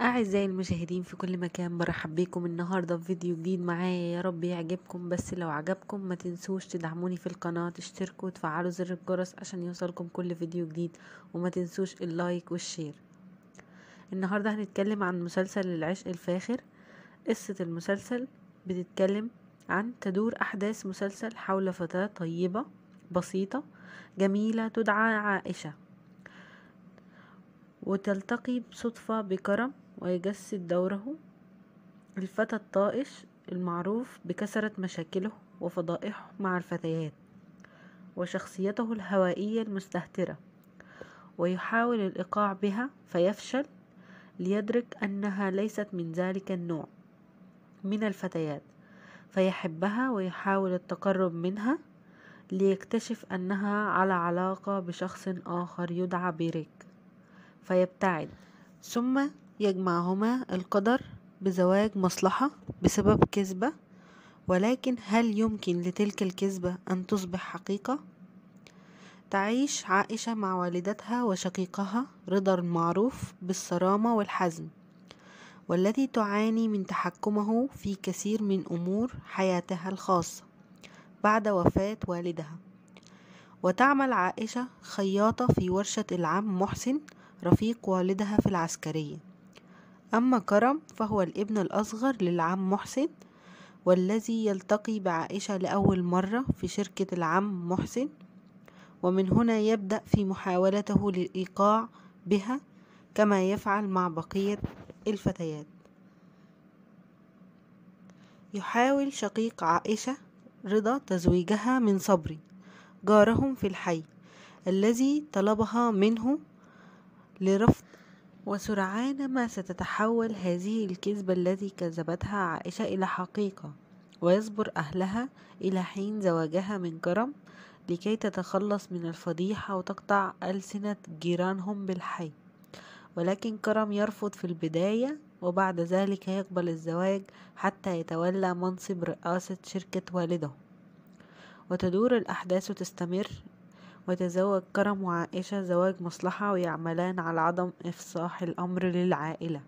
أعزائي المشاهدين في كل مكان برحب بيكم النهاردة في فيديو جديد معايا يا رب يعجبكم بس لو عجبكم ما تنسوش تدعموني في القناة تشتركوا وتفعلوا زر الجرس عشان يوصلكم كل فيديو جديد وما تنسوش اللايك والشير النهاردة هنتكلم عن مسلسل العشق الفاخر قصة المسلسل بتتكلم عن تدور أحداث مسلسل حول فتاة طيبة بسيطة جميلة تدعى عائشة وتلتقي بصدفة بكرم ويجسد دوره الفتى الطائش المعروف بكثرة مشاكله وفضائحه مع الفتيات وشخصيته الهوائية المستهترة ويحاول الإيقاع بها فيفشل ليدرك أنها ليست من ذلك النوع من الفتيات فيحبها ويحاول التقرب منها ليكتشف أنها على علاقة بشخص آخر يدعى بيريك فيبتعد ثم يجمعهما القدر بزواج مصلحة بسبب كذبة ولكن هل يمكن لتلك الكذبة أن تصبح حقيقة؟ تعيش عائشة مع والدتها وشقيقها رضا المعروف بالصرامة والحزم والتي تعاني من تحكمه في كثير من أمور حياتها الخاصة بعد وفاة والدها وتعمل عائشة خياطة في ورشة العم محسن رفيق والدها في العسكرية أما كرم فهو الابن الأصغر للعم محسن والذي يلتقي بعائشة لأول مرة في شركة العم محسن ومن هنا يبدأ في محاولته للإيقاع بها كما يفعل مع بقية الفتيات يحاول شقيق عائشة رضا تزويجها من صبري جارهم في الحي الذي طلبها منه لرفض وسرعان ما ستتحول هذه الكذبة التي كذبتها عائشة إلى حقيقة ويصبر أهلها إلى حين زواجها من كرم لكي تتخلص من الفضيحة وتقطع ألسنة جيرانهم بالحي ولكن كرم يرفض في البداية وبعد ذلك يقبل الزواج حتى يتولى منصب رئاسة شركة والده وتدور الأحداث تستمر ويتزوج كرم وعائشة زواج مصلحة ويعملان على عدم إفصاح الأمر للعائلة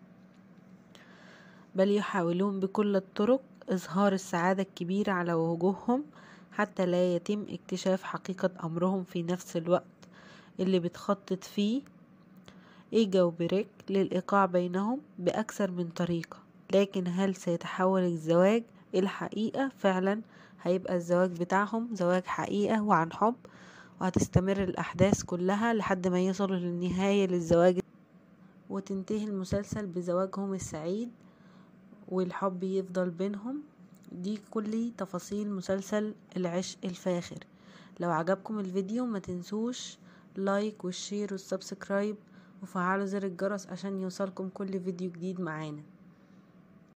بل يحاولون بكل الطرق إظهار السعادة الكبيرة على وجوههم حتى لا يتم اكتشاف حقيقة أمرهم في نفس الوقت اللي بتخطط فيه إيجا وبريك للإيقاع بينهم بأكثر من طريقة لكن هل سيتحول الزواج الحقيقة فعلا هيبقى الزواج بتاعهم زواج حقيقة وعن حب وهتستمر الأحداث كلها لحد ما يصلوا للنهاية للزواج وتنتهي المسلسل بزواجهم السعيد والحب يفضل بينهم دي كل تفاصيل مسلسل العشق الفاخر لو عجبكم الفيديو ما تنسوش لايك والشير والسبسكرايب وفعلوا زر الجرس عشان يوصلكم كل فيديو جديد معانا